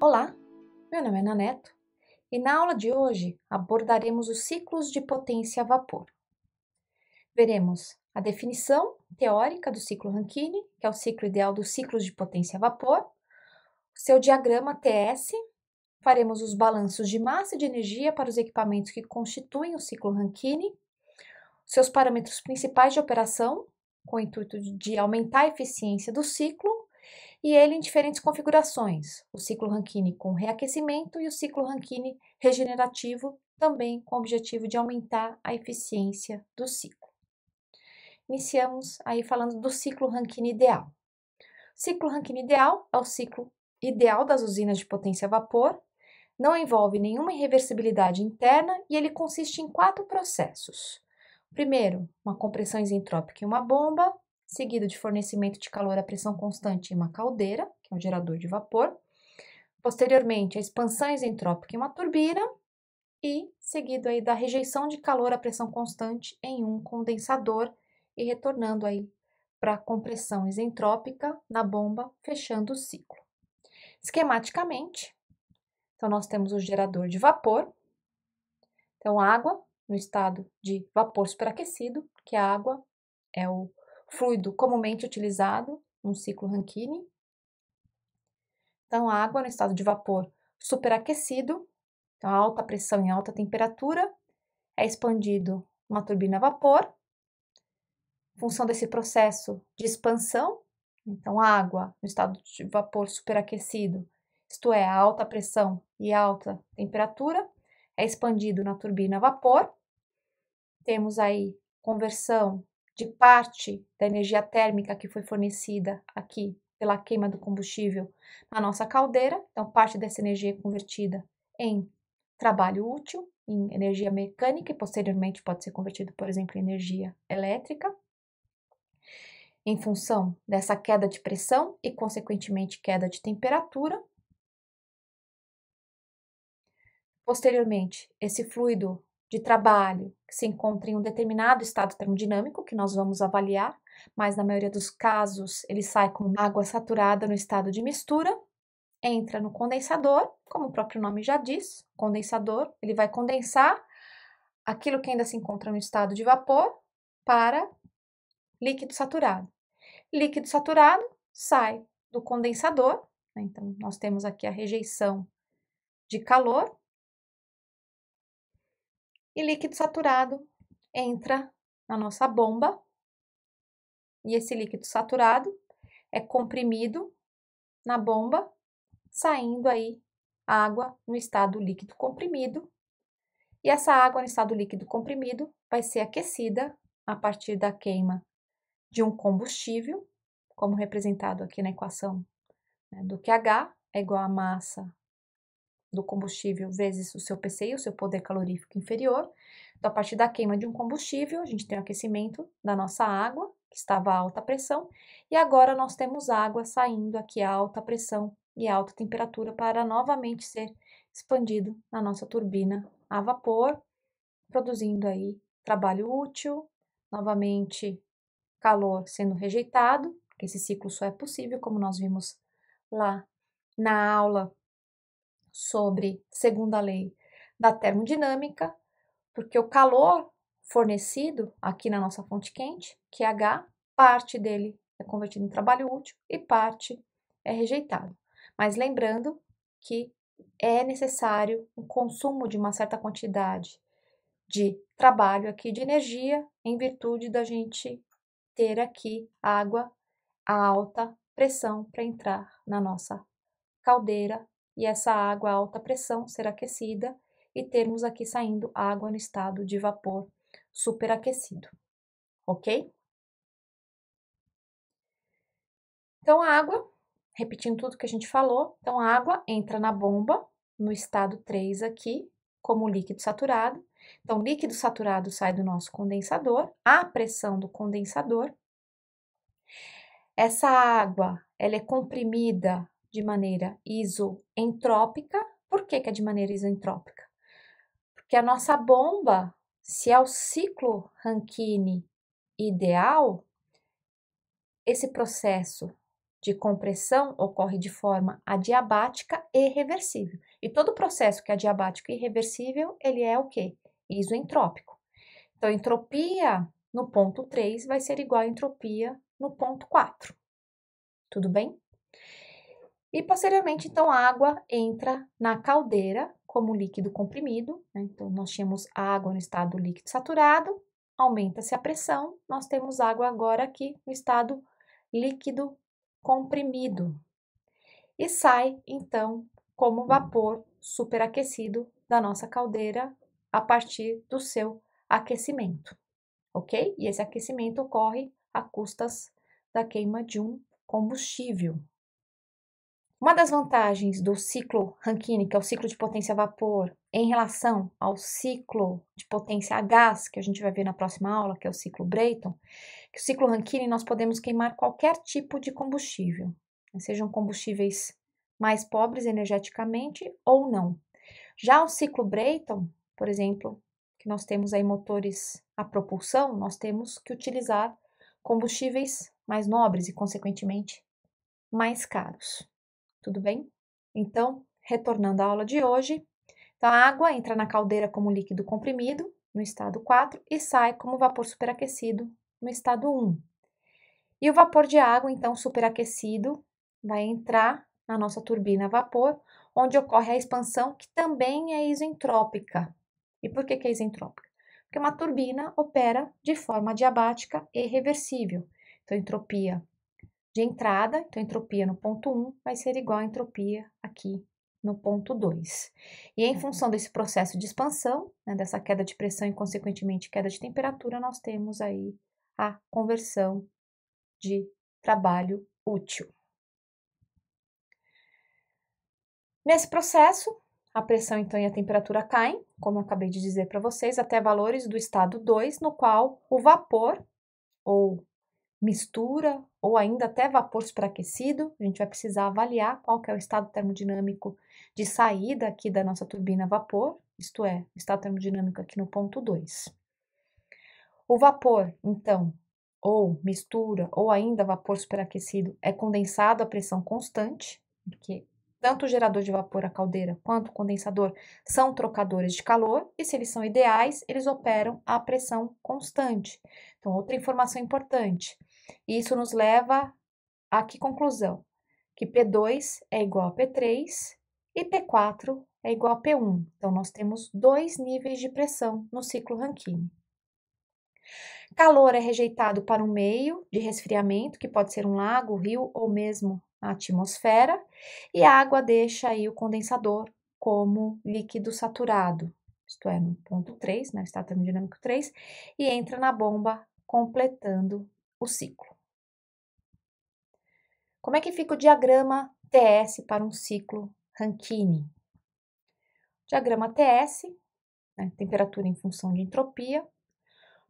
Olá, meu nome é Naneto e na aula de hoje abordaremos os ciclos de potência a vapor. Veremos a definição teórica do ciclo Rankine, que é o ciclo ideal dos ciclos de potência a vapor, seu diagrama TS, faremos os balanços de massa e de energia para os equipamentos que constituem o ciclo Rankine, seus parâmetros principais de operação, com o intuito de aumentar a eficiência do ciclo e ele em diferentes configurações: o ciclo Rankine com reaquecimento e o ciclo Rankine regenerativo, também com o objetivo de aumentar a eficiência do ciclo. Iniciamos aí falando do ciclo Rankine ideal. O ciclo Rankine ideal é o ciclo ideal das usinas de potência a vapor, não envolve nenhuma irreversibilidade interna e ele consiste em quatro processos: Primeiro, uma compressão isentrópica em uma bomba, seguido de fornecimento de calor à pressão constante em uma caldeira, que é um gerador de vapor. Posteriormente, a expansão isentrópica em uma turbina e seguido aí da rejeição de calor à pressão constante em um condensador e retornando aí para a compressão isentrópica na bomba, fechando o ciclo. Esquematicamente, então nós temos o gerador de vapor, então água no estado de vapor superaquecido, que a água é o fluido comumente utilizado no ciclo Rankine. Então, a água no estado de vapor superaquecido, então alta pressão e alta temperatura, é expandido uma turbina a vapor. Em função desse processo de expansão, então a água no estado de vapor superaquecido, isto é, a alta pressão e alta temperatura, é expandido na turbina a vapor temos aí conversão de parte da energia térmica que foi fornecida aqui pela queima do combustível na nossa caldeira, então parte dessa energia é convertida em trabalho útil, em energia mecânica e posteriormente pode ser convertido, por exemplo, em energia elétrica. Em função dessa queda de pressão e consequentemente queda de temperatura, Posteriormente, esse fluido de trabalho que se encontra em um determinado estado termodinâmico, que nós vamos avaliar, mas na maioria dos casos ele sai com água saturada no estado de mistura, entra no condensador, como o próprio nome já diz, condensador, ele vai condensar aquilo que ainda se encontra no estado de vapor para líquido saturado. Líquido saturado sai do condensador, né? então nós temos aqui a rejeição de calor, e líquido saturado entra na nossa bomba e esse líquido saturado é comprimido na bomba, saindo aí água no estado líquido comprimido. E essa água no estado líquido comprimido vai ser aquecida a partir da queima de um combustível, como representado aqui na equação né, do QH, é igual a massa do combustível vezes o seu PCI, o seu poder calorífico inferior. Então, a partir da queima de um combustível, a gente tem o aquecimento da nossa água, que estava a alta pressão, e agora nós temos água saindo aqui a alta pressão e alta temperatura para novamente ser expandido na nossa turbina a vapor, produzindo aí trabalho útil, novamente calor sendo rejeitado, que esse ciclo só é possível, como nós vimos lá na aula sobre, segunda lei da termodinâmica, porque o calor fornecido aqui na nossa fonte quente, que é H, parte dele é convertido em trabalho útil e parte é rejeitado. Mas lembrando que é necessário o consumo de uma certa quantidade de trabalho aqui de energia em virtude da gente ter aqui água a alta pressão para entrar na nossa caldeira e essa água a alta pressão ser aquecida e termos aqui saindo água no estado de vapor superaquecido, ok? Então, a água, repetindo tudo que a gente falou, então a água entra na bomba, no estado 3 aqui, como líquido saturado. Então, líquido saturado sai do nosso condensador, a pressão do condensador. Essa água, ela é comprimida de maneira isentrópica. Por que, que é de maneira isentrópica? Porque a nossa bomba, se é o ciclo Rankine ideal, esse processo de compressão ocorre de forma adiabática e reversível. E todo processo que é adiabático e reversível, ele é o quê? Isoentrópico. Então, entropia no ponto 3 vai ser igual a entropia no ponto 4. Tudo bem? E posteriormente, então, a água entra na caldeira como líquido comprimido. Né? Então, nós tínhamos água no estado líquido saturado, aumenta-se a pressão, nós temos água agora aqui no estado líquido comprimido. E sai, então, como vapor superaquecido da nossa caldeira a partir do seu aquecimento, ok? E esse aquecimento ocorre a custas da queima de um combustível, uma das vantagens do ciclo Rankine, que é o ciclo de potência a vapor, em relação ao ciclo de potência a gás, que a gente vai ver na próxima aula, que é o ciclo Brayton, que o ciclo Rankine nós podemos queimar qualquer tipo de combustível, né, sejam combustíveis mais pobres energeticamente ou não. Já o ciclo Brayton, por exemplo, que nós temos aí motores a propulsão, nós temos que utilizar combustíveis mais nobres e, consequentemente, mais caros tudo bem? Então, retornando à aula de hoje, então, a água entra na caldeira como líquido comprimido, no estado 4, e sai como vapor superaquecido, no estado 1. E o vapor de água, então, superaquecido, vai entrar na nossa turbina a vapor, onde ocorre a expansão, que também é isentrópica. E por que, que é isentrópica? Porque uma turbina opera de forma adiabática e reversível. Então, entropia de entrada, então entropia no ponto 1 vai ser igual à entropia aqui no ponto 2. E em tá função desse processo de expansão, né, dessa queda de pressão e, consequentemente, queda de temperatura, nós temos aí a conversão de trabalho útil. Nesse processo, a pressão então e a temperatura caem, como eu acabei de dizer para vocês, até valores do estado 2, no qual o vapor ou mistura ou ainda até vapor superaquecido, a gente vai precisar avaliar qual que é o estado termodinâmico de saída aqui da nossa turbina a vapor, isto é, o estado termodinâmico aqui no ponto 2. O vapor, então, ou mistura, ou ainda vapor superaquecido, é condensado a pressão constante, porque tanto o gerador de vapor a caldeira quanto o condensador são trocadores de calor, e se eles são ideais, eles operam a pressão constante. Então, outra informação importante: e isso nos leva a que conclusão? Que P2 é igual a P3 e P4 é igual a P1. Então, nós temos dois níveis de pressão no ciclo Rankine. Calor é rejeitado para um meio de resfriamento, que pode ser um lago, rio ou mesmo a atmosfera, e a água deixa aí o condensador como líquido saturado, isto é, no ponto 3, né, estado termodinâmico 3, e entra na bomba completando o ciclo. Como é que fica o diagrama TS para um ciclo Rankine? Diagrama TS, né, temperatura em função de entropia.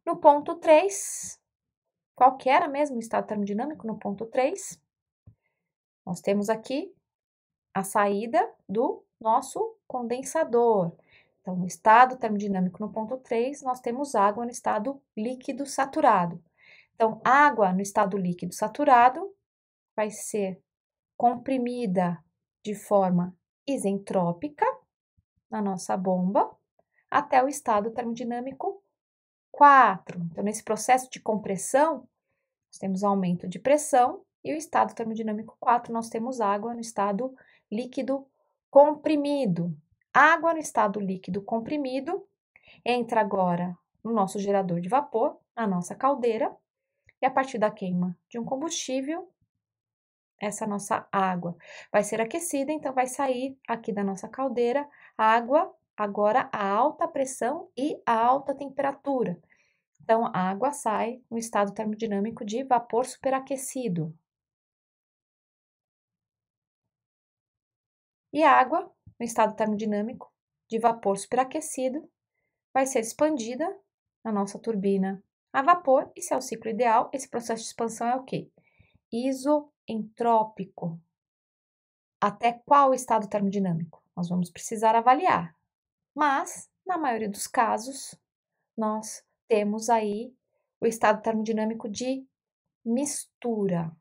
No ponto 3, qual que era mesmo o estado termodinâmico no ponto 3? Nós temos aqui a saída do nosso condensador. Então, no estado termodinâmico no ponto 3, nós temos água no estado líquido saturado. Então, água no estado líquido saturado vai ser comprimida de forma isentrópica na nossa bomba até o estado termodinâmico 4. Então, nesse processo de compressão, nós temos aumento de pressão e o estado termodinâmico 4, nós temos água no estado líquido comprimido. Água no estado líquido comprimido entra agora no nosso gerador de vapor, na nossa caldeira, e a partir da queima de um combustível, essa nossa água vai ser aquecida, então vai sair aqui da nossa caldeira água agora a alta pressão e a alta temperatura. Então a água sai no estado termodinâmico de vapor superaquecido. E a água no estado termodinâmico de vapor superaquecido vai ser expandida na nossa turbina a vapor, e se é o ciclo ideal, esse processo de expansão é o quê? Isentrópico. Até qual estado termodinâmico? Nós vamos precisar avaliar. Mas, na maioria dos casos, nós temos aí o estado termodinâmico de mistura.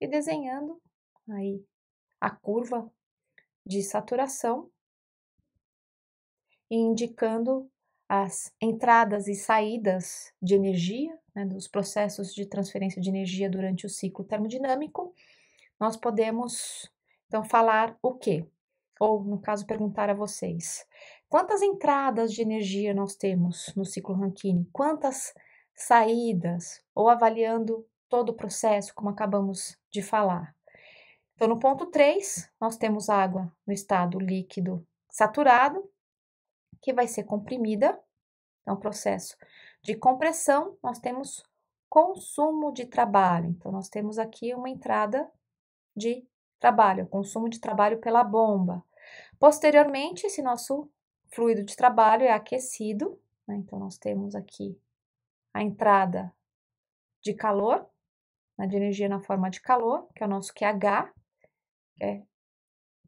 E desenhando aí a curva de saturação, indicando as entradas e saídas de energia, né, dos processos de transferência de energia durante o ciclo termodinâmico, nós podemos então falar o quê? Ou, no caso, perguntar a vocês: quantas entradas de energia nós temos no ciclo Rankine? Quantas saídas? Ou avaliando todo o processo, como acabamos de falar. Então, no ponto 3, nós temos água no estado líquido saturado, que vai ser comprimida. É um processo de compressão, nós temos consumo de trabalho. Então, nós temos aqui uma entrada de trabalho, consumo de trabalho pela bomba. Posteriormente, esse nosso fluido de trabalho é aquecido, né? então nós temos aqui a entrada de calor, né? de energia na forma de calor, que é o nosso QH, que é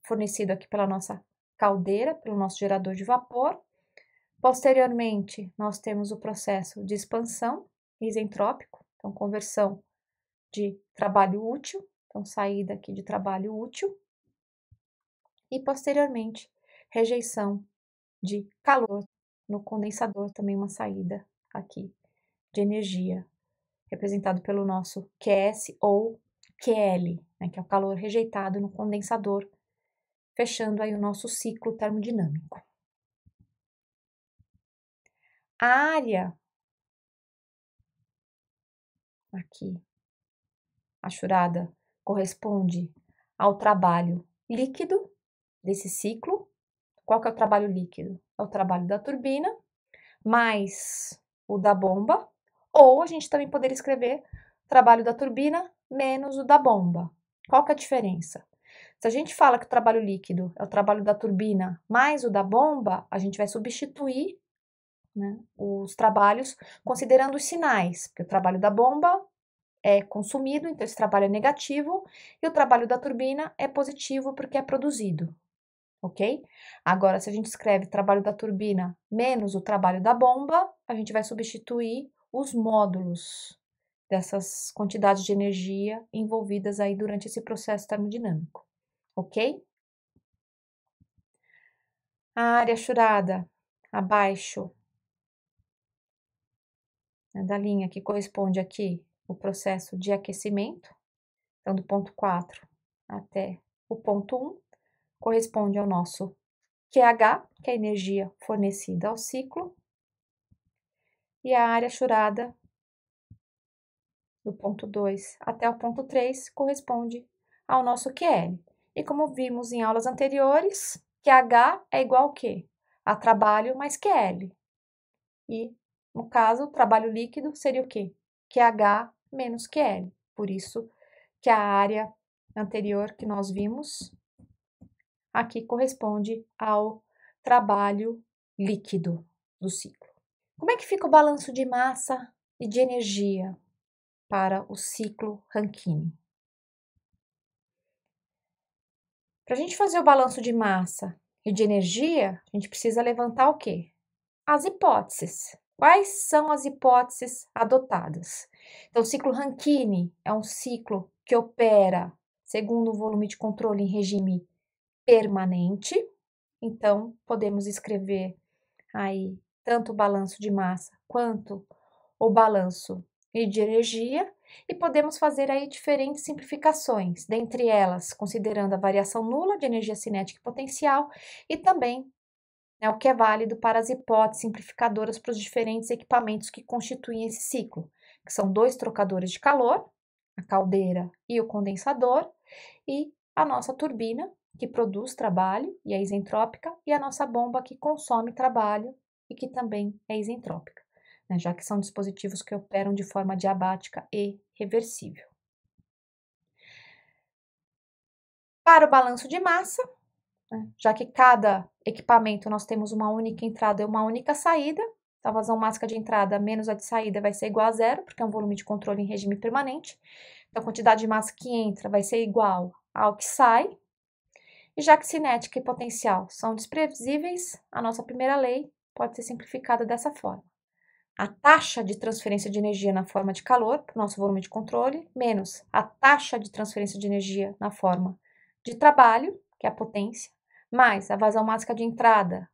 fornecido aqui pela nossa caldeira, pelo nosso gerador de vapor. Posteriormente, nós temos o processo de expansão isentrópico, então conversão de trabalho útil, então saída aqui de trabalho útil. E posteriormente, rejeição de calor no condensador, também uma saída aqui de energia, representado pelo nosso QS ou QL, né, que é o calor rejeitado no condensador fechando aí o nosso ciclo termodinâmico. A área aqui, a churada, corresponde ao trabalho líquido desse ciclo. Qual que é o trabalho líquido? É o trabalho da turbina mais o da bomba, ou a gente também poderia escrever trabalho da turbina menos o da bomba. Qual que é a diferença? Se a gente fala que o trabalho líquido é o trabalho da turbina mais o da bomba, a gente vai substituir né, os trabalhos considerando os sinais, porque o trabalho da bomba é consumido, então esse trabalho é negativo, e o trabalho da turbina é positivo porque é produzido, ok? Agora, se a gente escreve trabalho da turbina menos o trabalho da bomba, a gente vai substituir os módulos dessas quantidades de energia envolvidas aí durante esse processo termodinâmico ok? A área churada abaixo é da linha que corresponde aqui o processo de aquecimento, então do ponto 4 até o ponto 1, corresponde ao nosso QH, que é a energia fornecida ao ciclo, e a área churada do ponto 2 até o ponto 3 corresponde ao nosso QL, e como vimos em aulas anteriores, que H é igual a a trabalho mais QL. E, no caso, trabalho líquido seria o quê? QH menos QL. Por isso que a área anterior que nós vimos aqui corresponde ao trabalho líquido do ciclo. Como é que fica o balanço de massa e de energia para o ciclo Rankine? Para a gente fazer o balanço de massa e de energia, a gente precisa levantar o quê? As hipóteses. Quais são as hipóteses adotadas? Então, o ciclo Rankine é um ciclo que opera segundo o volume de controle em regime permanente. Então, podemos escrever aí tanto o balanço de massa quanto o balanço e de energia, e podemos fazer aí diferentes simplificações, dentre elas considerando a variação nula de energia cinética e potencial e também né, o que é válido para as hipóteses simplificadoras para os diferentes equipamentos que constituem esse ciclo, que são dois trocadores de calor, a caldeira e o condensador, e a nossa turbina, que produz trabalho e é isentrópica, e a nossa bomba, que consome trabalho e que também é isentrópica né, já que são dispositivos que operam de forma diabática e reversível. Para o balanço de massa, né, já que cada equipamento nós temos uma única entrada e uma única saída, então, a vazão máscara de entrada menos a de saída vai ser igual a zero, porque é um volume de controle em regime permanente. Então, a quantidade de massa que entra vai ser igual ao que sai. E já que cinética e potencial são desprevisíveis, a nossa primeira lei pode ser simplificada dessa forma a taxa de transferência de energia na forma de calor para o nosso volume de controle, menos a taxa de transferência de energia na forma de trabalho, que é a potência, mais a vazão máxima de entrada,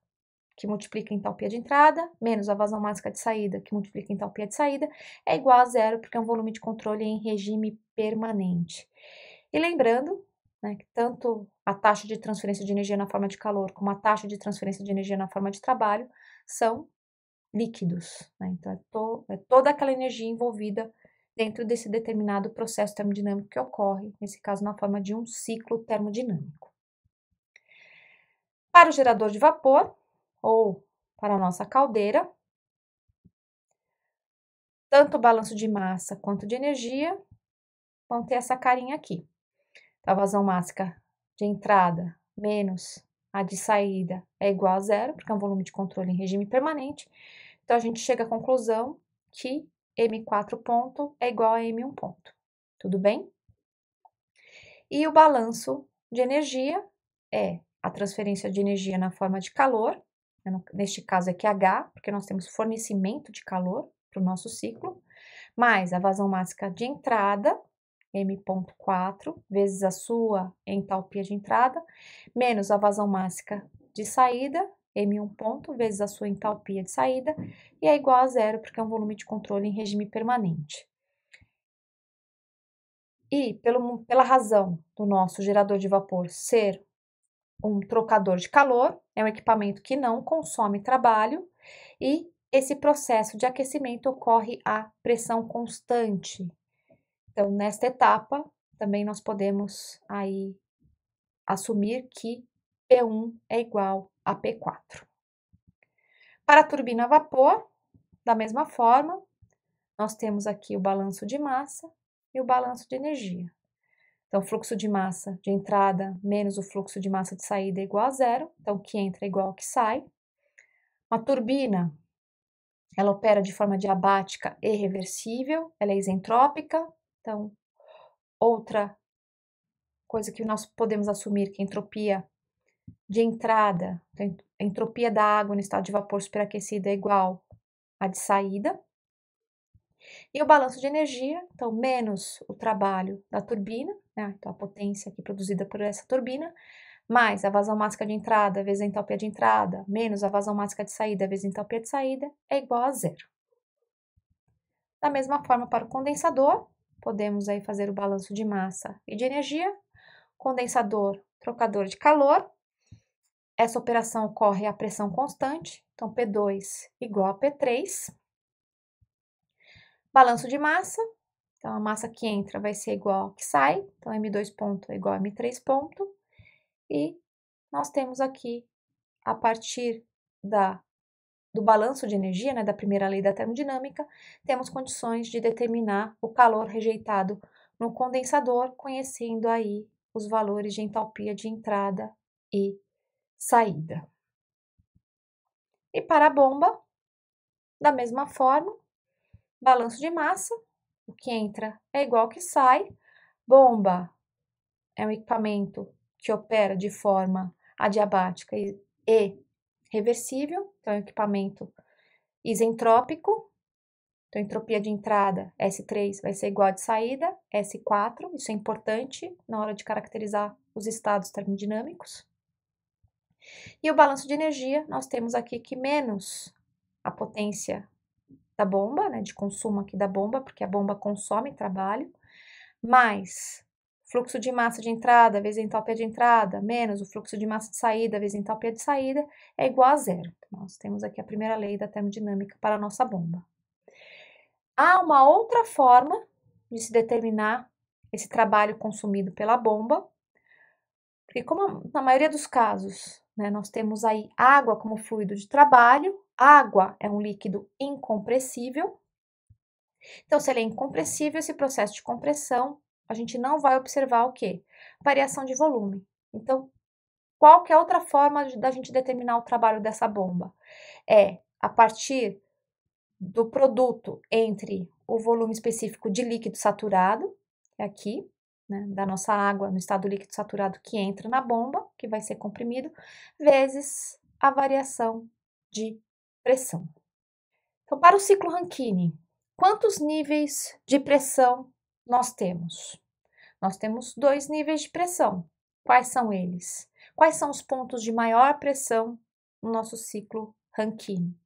que multiplica a entalpia de entrada, menos a vazão máxima de saída, que multiplica a entalpia de saída, é igual a zero, porque é um volume de controle em regime permanente. E lembrando né, que tanto a taxa de transferência de energia na forma de calor como a taxa de transferência de energia na forma de trabalho são líquidos. Né? Então, é, to, é, toda aquela energia envolvida dentro desse determinado processo termodinâmico que ocorre, nesse caso, na forma de um ciclo termodinâmico. Para o gerador de vapor, ou para a nossa caldeira, tanto o balanço de massa quanto de energia vão ter essa carinha aqui. Então, a vazão mássica de entrada menos a de saída é igual a zero, porque é um volume de controle em regime permanente. Então, a gente chega à conclusão que M4 ponto é igual a M1 ponto. Tudo bem? E o balanço de energia é a transferência de energia na forma de calor, neste caso é H porque nós temos fornecimento de calor para o nosso ciclo, mais a vazão máxima de entrada, m.4 vezes a sua entalpia de entrada, menos a vazão mássica de saída, m1 ponto, vezes a sua entalpia de saída, e é igual a zero, porque é um volume de controle em regime permanente. E pelo, pela razão do nosso gerador de vapor ser um trocador de calor, é um equipamento que não consome trabalho e esse processo de aquecimento ocorre a pressão constante, então, nesta etapa, também nós podemos aí assumir que P1 é igual a P4. Para a turbina a vapor, da mesma forma, nós temos aqui o balanço de massa e o balanço de energia. Então, fluxo de massa de entrada menos o fluxo de massa de saída é igual a zero. Então, o que entra é igual ao que sai. Uma turbina, ela opera de forma diabática e reversível, ela é isentrópica, então, outra coisa que nós podemos assumir que é entropia de entrada, a entropia da água no estado de vapor superaquecido é igual à de saída. E o balanço de energia, então, menos o trabalho da turbina, né, então a potência aqui produzida por essa turbina, mais a vazão máxima de entrada vezes a entalpia de entrada, menos a vazão máxima de saída vezes a entalpia de saída, é igual a zero. Da mesma forma, para o condensador, podemos aí fazer o balanço de massa e de energia, condensador, trocador de calor. Essa operação ocorre a pressão constante, então P2 igual a P3. Balanço de massa, então a massa que entra vai ser igual ao que sai, então M2 ponto é igual a M3 ponto. E nós temos aqui, a partir da do balanço de energia, né, da primeira lei da termodinâmica, temos condições de determinar o calor rejeitado no condensador, conhecendo aí os valores de entalpia de entrada e saída. E para a bomba, da mesma forma, balanço de massa, o que entra é igual ao que sai. Bomba é um equipamento que opera de forma adiabática e reversível, então é um equipamento isentrópico. Então, entropia de entrada S3 vai ser igual a de saída, S4. Isso é importante na hora de caracterizar os estados termodinâmicos. E o balanço de energia, nós temos aqui que menos a potência da bomba, né, de consumo aqui da bomba, porque a bomba consome trabalho, mais fluxo de massa de entrada vezes a entalpia de entrada, menos o fluxo de massa de saída vezes a entalpia de saída, é igual a zero. Nós temos aqui a primeira lei da termodinâmica para a nossa bomba. Há uma outra forma de se determinar esse trabalho consumido pela bomba, porque como na maioria dos casos né, nós temos aí água como fluido de trabalho, água é um líquido incompressível, então se ele é incompressível, esse processo de compressão a gente não vai observar o quê? Variação de volume. Então, qual que é outra forma da gente determinar o trabalho dessa bomba? É a partir do produto entre o volume específico de líquido saturado, é aqui, né, da nossa água no estado líquido saturado que entra na bomba, que vai ser comprimido, vezes a variação de pressão. Então, para o ciclo Rankine, quantos níveis de pressão nós temos? Nós temos dois níveis de pressão. Quais são eles? Quais são os pontos de maior pressão no nosso ciclo Rankine?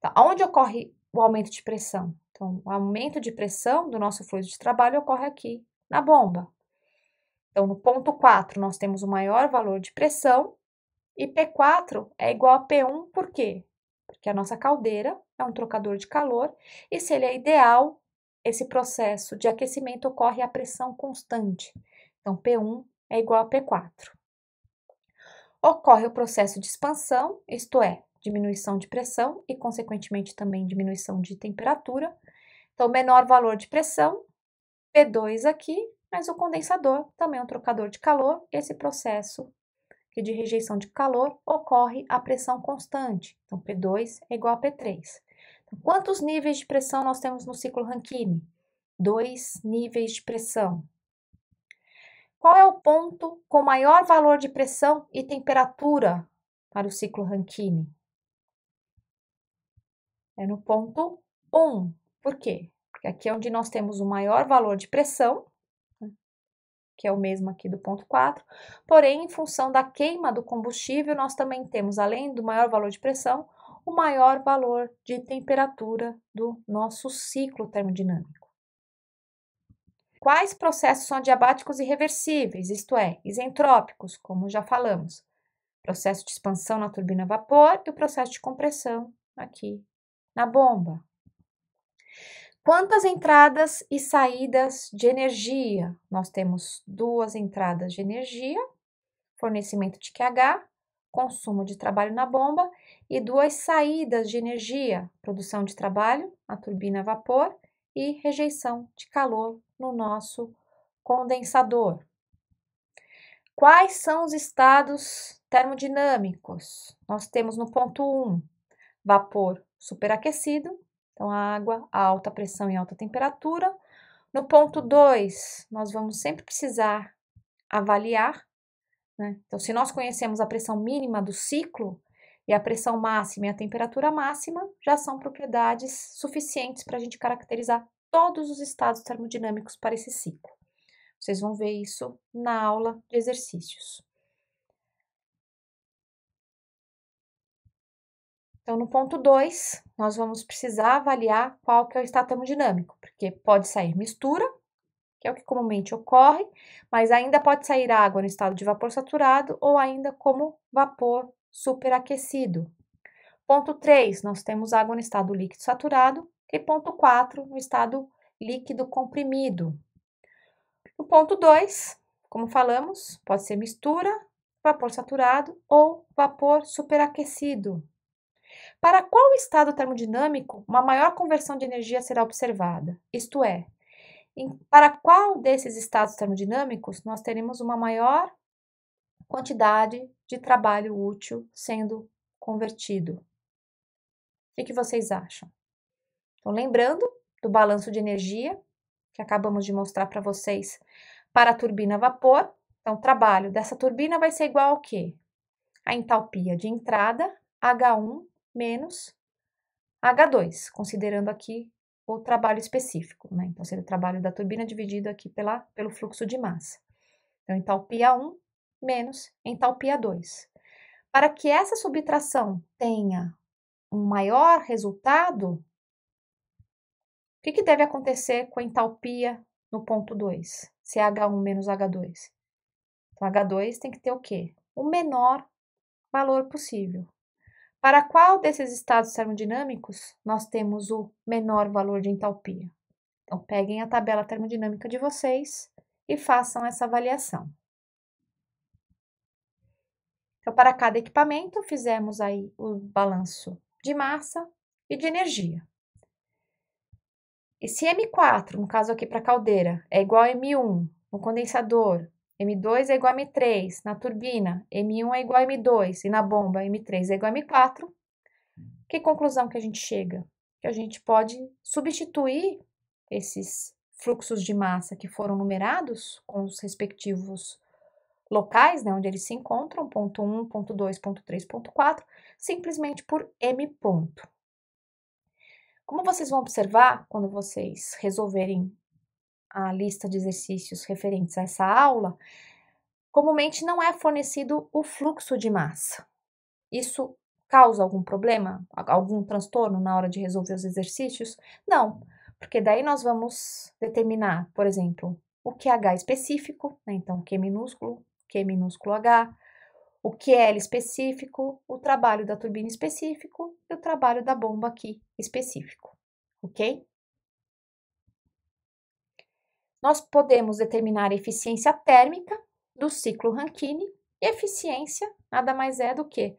Tá, onde ocorre o aumento de pressão? Então, o aumento de pressão do nosso fluido de trabalho ocorre aqui na bomba. Então, no ponto 4, nós temos o maior valor de pressão e P4 é igual a P1, por quê? Porque a nossa caldeira é um trocador de calor e se ele é ideal, esse processo de aquecimento ocorre a pressão constante. Então, P1 é igual a P4. Ocorre o processo de expansão, isto é, diminuição de pressão e, consequentemente, também diminuição de temperatura. Então, menor valor de pressão, P2 aqui, mas o condensador também é um trocador de calor. Esse processo de rejeição de calor ocorre a pressão constante. Então, P2 é igual a P3. Quantos níveis de pressão nós temos no ciclo Rankine? Dois níveis de pressão. Qual é o ponto com maior valor de pressão e temperatura para o ciclo Rankine? É no ponto 1. Um. Por quê? Porque aqui é onde nós temos o maior valor de pressão, né? que é o mesmo aqui do ponto 4. Porém, em função da queima do combustível, nós também temos, além do maior valor de pressão, o maior valor de temperatura do nosso ciclo termodinâmico. Quais processos são adiabáticos e isto é, isentrópicos, como já falamos? Processo de expansão na turbina a vapor e o processo de compressão aqui na bomba. Quantas entradas e saídas de energia? Nós temos duas entradas de energia, fornecimento de QH, consumo de trabalho na bomba, e duas saídas de energia, produção de trabalho, a turbina a vapor, e rejeição de calor no nosso condensador. Quais são os estados termodinâmicos? Nós temos no ponto 1, um, vapor superaquecido, então água a alta pressão e alta temperatura. No ponto 2, nós vamos sempre precisar avaliar né? Então, se nós conhecemos a pressão mínima do ciclo e a pressão máxima e a temperatura máxima, já são propriedades suficientes para a gente caracterizar todos os estados termodinâmicos para esse ciclo. Vocês vão ver isso na aula de exercícios. Então, no ponto 2, nós vamos precisar avaliar qual que é o estado termodinâmico, porque pode sair mistura que é o que comumente ocorre, mas ainda pode sair água no estado de vapor saturado ou ainda como vapor superaquecido. Ponto 3, nós temos água no estado líquido saturado e ponto 4, no estado líquido comprimido. O ponto 2, como falamos, pode ser mistura, vapor saturado ou vapor superaquecido. Para qual estado termodinâmico uma maior conversão de energia será observada? Isto é, para qual desses estados termodinâmicos nós teremos uma maior quantidade de trabalho útil sendo convertido. O que, vocês acham? Então, lembrando do balanço de energia que acabamos de mostrar para vocês para a turbina a vapor, então o trabalho dessa turbina vai ser igual ao quê? A entalpia de entrada H1 menos H2, considerando aqui o trabalho específico, né? Então, seria o trabalho da turbina dividido aqui pela, pelo fluxo de massa. Então, entalpia 1 menos entalpia 2. Para que essa subtração tenha um maior resultado, o que, que deve acontecer com a entalpia no ponto 2, se é H1 menos H2? Então, H2 tem que ter o quê? O menor valor possível. Para qual desses estados termodinâmicos nós temos o menor valor de entalpia? Então, peguem a tabela termodinâmica de vocês e façam essa avaliação. Então, para cada equipamento, fizemos aí o balanço de massa e de energia. E se M4, no caso aqui para a caldeira, é igual a M1 no condensador M2 é igual a M3 na turbina, M1 é igual a M2 e na bomba M3 é igual a M4, que conclusão que a gente chega? Que a gente pode substituir esses fluxos de massa que foram numerados com os respectivos locais, né, onde eles se encontram, ponto 1, ponto 2, ponto 3, ponto 4, simplesmente por M ponto. Como vocês vão observar quando vocês resolverem a lista de exercícios referentes a essa aula, comumente não é fornecido o fluxo de massa. Isso causa algum problema, algum transtorno na hora de resolver os exercícios? Não, porque daí nós vamos determinar, por exemplo, o que h específico, né? então Q minúsculo, Q minúsculo H, o QL específico, o trabalho da turbina específico e o trabalho da bomba aqui específico, ok? nós podemos determinar a eficiência térmica do ciclo Rankine. E eficiência nada mais é do que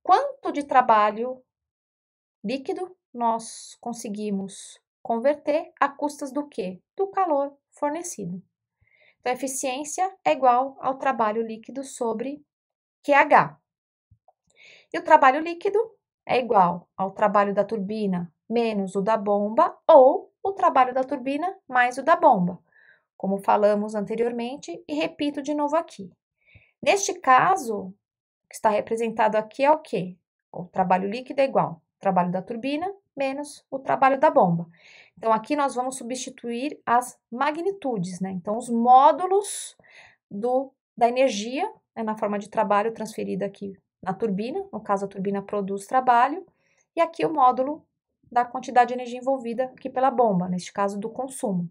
quanto de trabalho líquido nós conseguimos converter a custas do que? Do calor fornecido. Então, eficiência é igual ao trabalho líquido sobre QH. E o trabalho líquido é igual ao trabalho da turbina menos o da bomba ou o trabalho da turbina mais o da bomba como falamos anteriormente, e repito de novo aqui. Neste caso, o que está representado aqui é o quê? O trabalho líquido é igual ao trabalho da turbina menos o trabalho da bomba. Então, aqui nós vamos substituir as magnitudes, né? Então, os módulos do, da energia né, na forma de trabalho transferida aqui na turbina, no caso a turbina produz trabalho, e aqui o módulo da quantidade de energia envolvida aqui pela bomba, neste caso do consumo.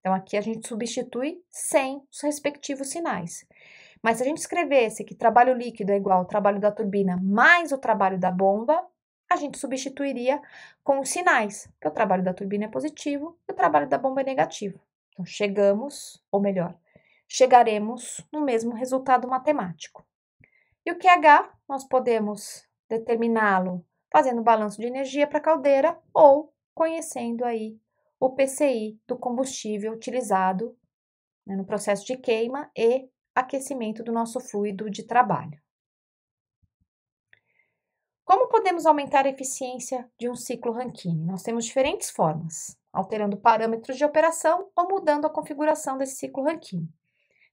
Então, aqui a gente substitui sem os respectivos sinais. Mas se a gente escrevesse que trabalho líquido é igual ao trabalho da turbina mais o trabalho da bomba, a gente substituiria com os sinais, que o trabalho da turbina é positivo e o trabalho da bomba é negativo. Então, chegamos, ou melhor, chegaremos no mesmo resultado matemático. E o QH nós podemos determiná-lo fazendo balanço de energia para a caldeira ou conhecendo aí o PCI do combustível utilizado né, no processo de queima e aquecimento do nosso fluido de trabalho. Como podemos aumentar a eficiência de um ciclo Rankine? Nós temos diferentes formas, alterando parâmetros de operação ou mudando a configuração desse ciclo Rankine.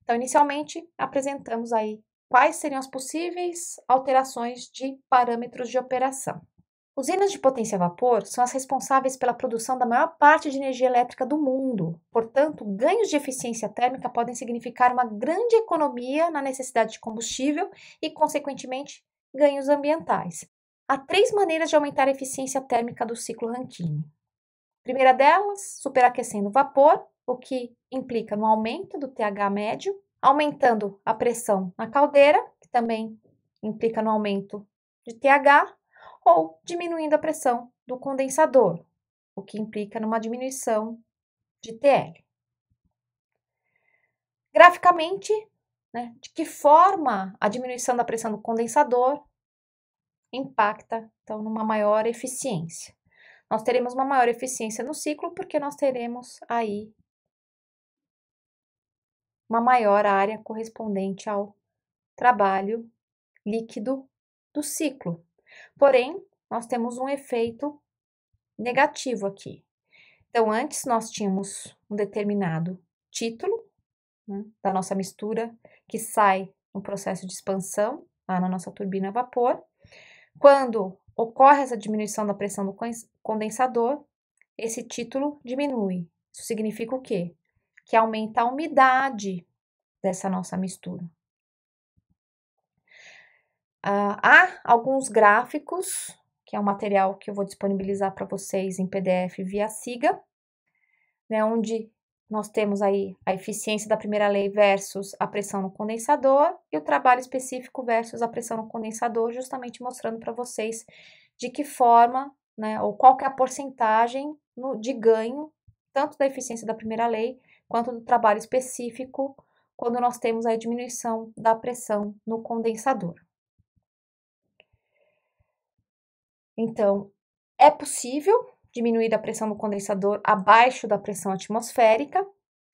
Então, inicialmente, apresentamos aí quais seriam as possíveis alterações de parâmetros de operação. Usinas de potência a vapor são as responsáveis pela produção da maior parte de energia elétrica do mundo. Portanto, ganhos de eficiência térmica podem significar uma grande economia na necessidade de combustível e, consequentemente, ganhos ambientais. Há três maneiras de aumentar a eficiência térmica do ciclo Rankine. A primeira delas, superaquecendo o vapor, o que implica no aumento do TH médio, aumentando a pressão na caldeira, que também implica no aumento de TH ou diminuindo a pressão do condensador, o que implica numa diminuição de TL. Graficamente, né, de que forma a diminuição da pressão do condensador impacta então numa maior eficiência? Nós teremos uma maior eficiência no ciclo porque nós teremos aí uma maior área correspondente ao trabalho líquido do ciclo, Porém, nós temos um efeito negativo aqui. Então, antes nós tínhamos um determinado título né, da nossa mistura que sai no processo de expansão lá na nossa turbina a vapor. Quando ocorre essa diminuição da pressão do condensador, esse título diminui. Isso significa o quê? Que aumenta a umidade dessa nossa mistura. Uh, há alguns gráficos, que é um material que eu vou disponibilizar para vocês em PDF via SIGA, né, onde nós temos aí a eficiência da primeira lei versus a pressão no condensador e o trabalho específico versus a pressão no condensador, justamente mostrando para vocês de que forma, né, ou qual é a porcentagem no, de ganho, tanto da eficiência da primeira lei quanto do trabalho específico, quando nós temos a diminuição da pressão no condensador. Então, é possível diminuir a pressão do condensador abaixo da pressão atmosférica.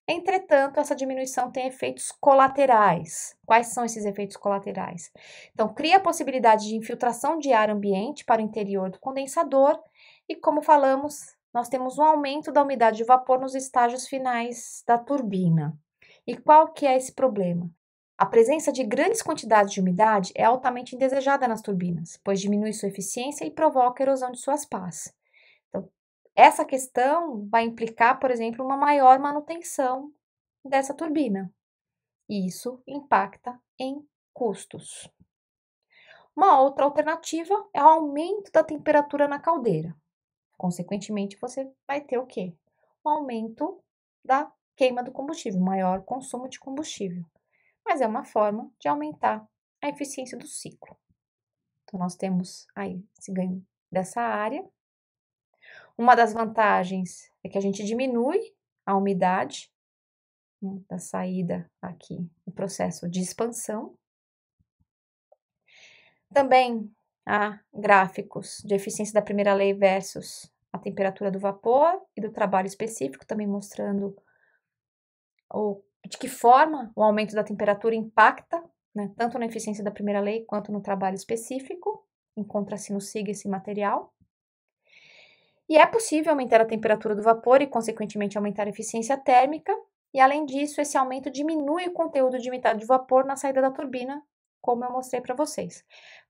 Entretanto, essa diminuição tem efeitos colaterais. Quais são esses efeitos colaterais? Então, cria a possibilidade de infiltração de ar ambiente para o interior do condensador e, como falamos, nós temos um aumento da umidade de vapor nos estágios finais da turbina. E qual que é esse problema? A presença de grandes quantidades de umidade é altamente indesejada nas turbinas, pois diminui sua eficiência e provoca erosão de suas pás. Então, essa questão vai implicar, por exemplo, uma maior manutenção dessa turbina. E isso impacta em custos. Uma outra alternativa é o aumento da temperatura na caldeira. Consequentemente, você vai ter o quê? Um aumento da queima do combustível, maior consumo de combustível mas é uma forma de aumentar a eficiência do ciclo. Então, nós temos aí esse ganho dessa área. Uma das vantagens é que a gente diminui a umidade né, da saída aqui, o processo de expansão. Também há gráficos de eficiência da primeira lei versus a temperatura do vapor e do trabalho específico, também mostrando o de que forma o aumento da temperatura impacta, né, tanto na eficiência da primeira lei quanto no trabalho específico, encontra-se no SIG esse material. E é possível aumentar a temperatura do vapor e, consequentemente, aumentar a eficiência térmica, e além disso, esse aumento diminui o conteúdo de metade de vapor na saída da turbina, como eu mostrei para vocês.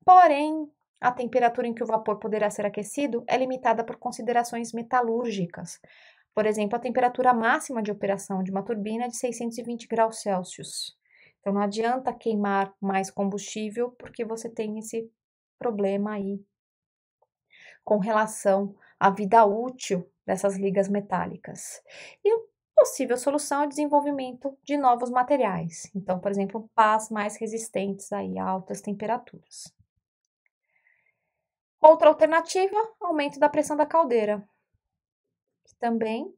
Porém, a temperatura em que o vapor poderá ser aquecido é limitada por considerações metalúrgicas, por exemplo, a temperatura máxima de operação de uma turbina é de 620 graus Celsius. Então não adianta queimar mais combustível porque você tem esse problema aí com relação à vida útil dessas ligas metálicas. E uma possível solução é o desenvolvimento de novos materiais. Então, por exemplo, pás mais resistentes aí a altas temperaturas. Outra alternativa, aumento da pressão da caldeira que também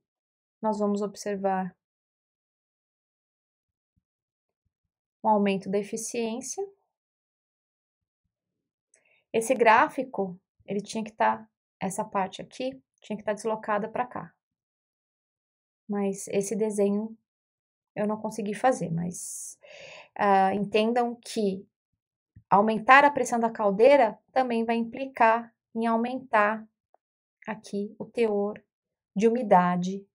nós vamos observar um aumento da eficiência. Esse gráfico, ele tinha que estar, tá, essa parte aqui, tinha que estar tá deslocada para cá. Mas esse desenho eu não consegui fazer, mas uh, entendam que aumentar a pressão da caldeira também vai implicar em aumentar aqui o teor de umidade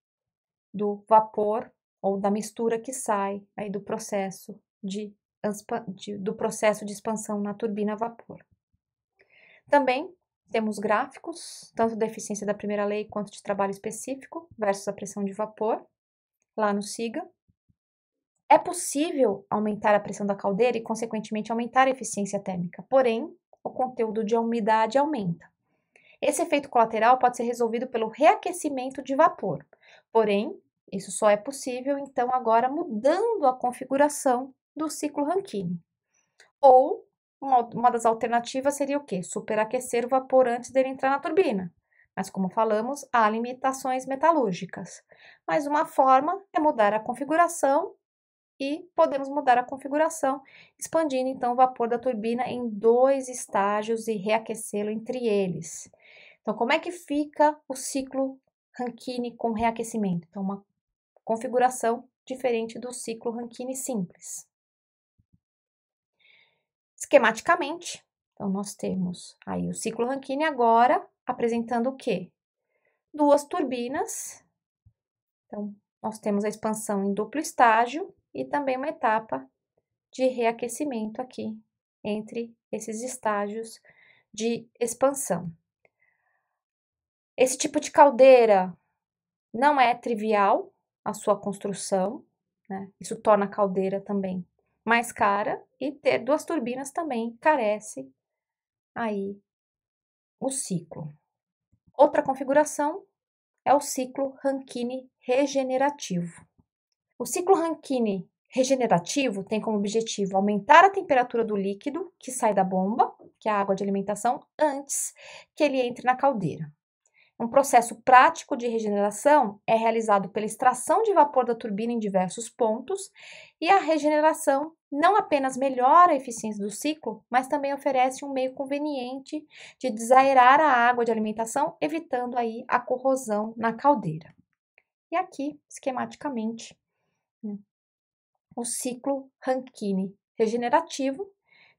do vapor ou da mistura que sai aí do processo de, de do processo de expansão na turbina a vapor. Também temos gráficos, tanto da eficiência da primeira lei quanto de trabalho específico versus a pressão de vapor, lá no SIGA. É possível aumentar a pressão da caldeira e, consequentemente, aumentar a eficiência térmica, porém, o conteúdo de umidade aumenta. Esse efeito colateral pode ser resolvido pelo reaquecimento de vapor. Porém, isso só é possível então agora mudando a configuração do ciclo Rankine. Ou uma, das alternativas seria o quê? Superaquecer o vapor antes dele entrar na turbina. Mas como falamos, há limitações metalúrgicas. Mas uma forma é mudar a configuração e podemos mudar a configuração, expandindo então o vapor da turbina em dois estágios e reaquecê-lo entre eles. Então, como é que fica o ciclo Rankine com reaquecimento? Então, uma configuração diferente do ciclo Rankine simples. Esquematicamente, então nós temos aí o ciclo Rankine agora apresentando o quê? Duas turbinas. Então, nós temos a expansão em duplo estágio e também uma etapa de reaquecimento aqui entre esses estágios de expansão. Esse tipo de caldeira não é trivial a sua construção, né? isso torna a caldeira também mais cara e ter duas turbinas também carece aí o ciclo. Outra configuração é o ciclo Rankine regenerativo. O ciclo Rankine regenerativo tem como objetivo aumentar a temperatura do líquido que sai da bomba, que é a água de alimentação, antes que ele entre na caldeira. Um processo prático de regeneração é realizado pela extração de vapor da turbina em diversos pontos, e a regeneração não apenas melhora a eficiência do ciclo, mas também oferece um meio conveniente de desaerar a água de alimentação, evitando aí a corrosão na caldeira. E aqui, esquematicamente, hum, o ciclo Rankine regenerativo.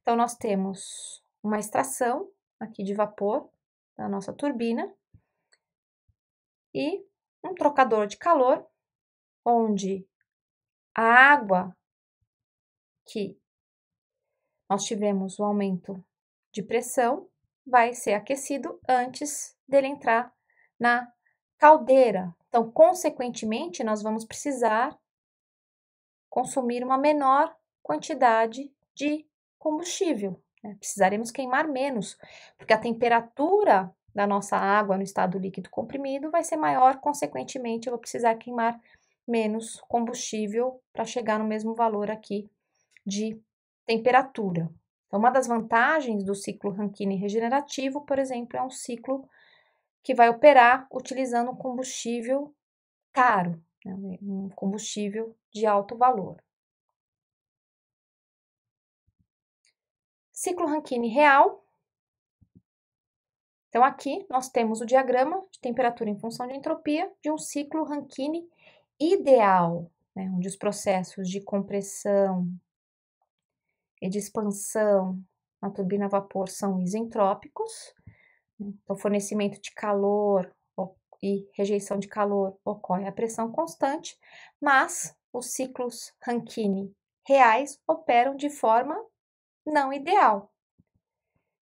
Então, nós temos uma extração aqui de vapor da nossa turbina, e um trocador de calor, onde a água que nós tivemos o um aumento de pressão vai ser aquecido antes dele entrar na caldeira. Então, consequentemente, nós vamos precisar consumir uma menor quantidade de combustível. Né? Precisaremos queimar menos, porque a temperatura da nossa água no estado líquido comprimido vai ser maior, consequentemente, eu vou precisar queimar menos combustível para chegar no mesmo valor aqui de temperatura. Então, uma das vantagens do ciclo Rankine regenerativo, por exemplo, é um ciclo que vai operar utilizando combustível caro, né? um combustível de alto valor. Ciclo Rankine real então, aqui nós temos o diagrama de temperatura em função de entropia de um ciclo Rankine ideal, né, onde os processos de compressão e de expansão na turbina a vapor são isentrópicos, né, então fornecimento de calor e rejeição de calor ocorre a pressão constante, mas os ciclos Rankine reais operam de forma não ideal.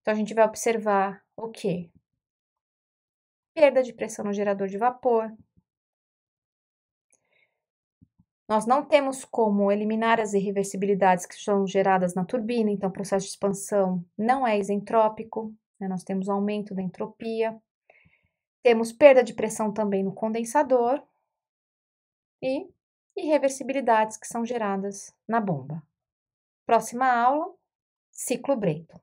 Então, a gente vai observar o que? perda de pressão no gerador de vapor. Nós não temos como eliminar as irreversibilidades que são geradas na turbina, então o processo de expansão não é isentrópico, né? nós temos aumento da entropia, temos perda de pressão também no condensador e irreversibilidades que são geradas na bomba. Próxima aula, ciclo Brayton.